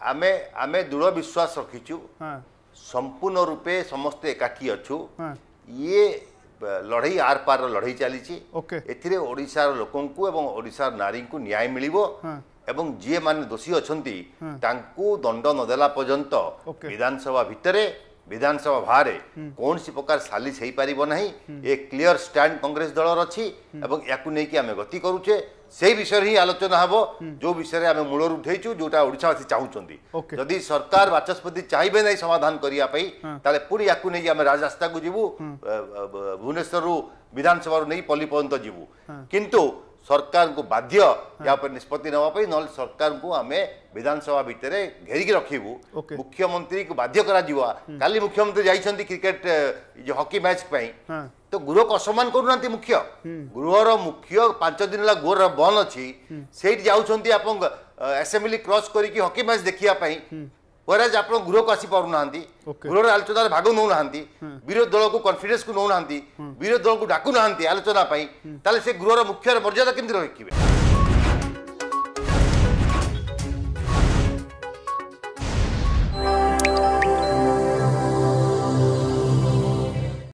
ଆମେ ଆମେ ଦୃଢ଼ ବିଶ୍ୱାସ ରଖିଛୁ ସମ୍ପୂର୍ଣ୍ଣ ରୂପେ ସମସ୍ତେ ଏକାଠି ଅଛୁ ଇଏ ଲଢ଼େଇ ଆର ପାରର ଲଢ଼େଇ ଚାଲିଛି ଏଥିରେ ଓଡ଼ିଶାର ଲୋକଙ୍କୁ ଏବଂ ଓଡ଼ିଶାର ନାରୀଙ୍କୁ ନ୍ୟାୟ ମିଳିବ ଏବଂ ଯିଏ ମାନେ ଦୋଷୀ ଅଛନ୍ତି ତାଙ୍କୁ ଦଣ୍ଡ ନଦେଲା ପର୍ଯ୍ୟନ୍ତ ବିଧାନସଭା ଭିତରେ বিধানসভা ବାହାରେ କୌଣସି প্রকার সালিস ହେଇପାରିବ ନାହିଁ না এ ଷ୍ଟାଣ୍ଡ স্ট্যান্ড কংগ্রেস ଅଛି ଏବଂ ୟାକୁ ନେଇକି ଆମେ ଗତି କରୁଛେ সেই বিষয়ে হি আলোচনা হব যে বিষয়ে আমি মূলর উঠেছু যেটা ওড়িশাবাসী চাহুমান যদি সরকার বাচস্পতি চাইবে না সমাধান করা তাহলে পুঁ ইয়াকু নিয়ে আমি রাজরাস্তা যাবু ভুবনেশ্বর বিধানসভার নিয়ে পল্লী পর্যন্ত যাবু কিন্তু सरकार को बाध्य हाँ। या निष्पत्ति नापी ना सरकार को आम विधानसभा भितर घेरिक रखिबू मुख्यमंत्री को बाध्य हाँ। का मुख्यमंत्री जाइंट क्रिकेट हकी मैच तो गृह को असमान कर मुख्य हम्म। गृहर मुख्य पांच दिन है गृहर बंद अच्छी हम्म। से आप एसेम्बली क्रस करकी हकी मैच देखापी ୱେରାଜ୍ ଆପଣ ଗୃହକୁ ଆସିପାରୁନାହାନ୍ତି ଗୃହରେ ଆଲୋଚନାରେ ଭାଗ ନେଉନାହାନ୍ତି ବିରୋଧୀ ଦଳକୁ କନଫିଡେନ୍ସକୁ ନେଉନାହାନ୍ତି ବିରୋଧୀ ଦଳକୁ ଡାକୁନାହାନ୍ତି ଆଲୋଚନା ପାଇଁ ତାହେଲେ ସେ ଗୃହର ମୁଖ୍ୟର ମର୍ଯ୍ୟାଦା କେମିତି ରଖିବେ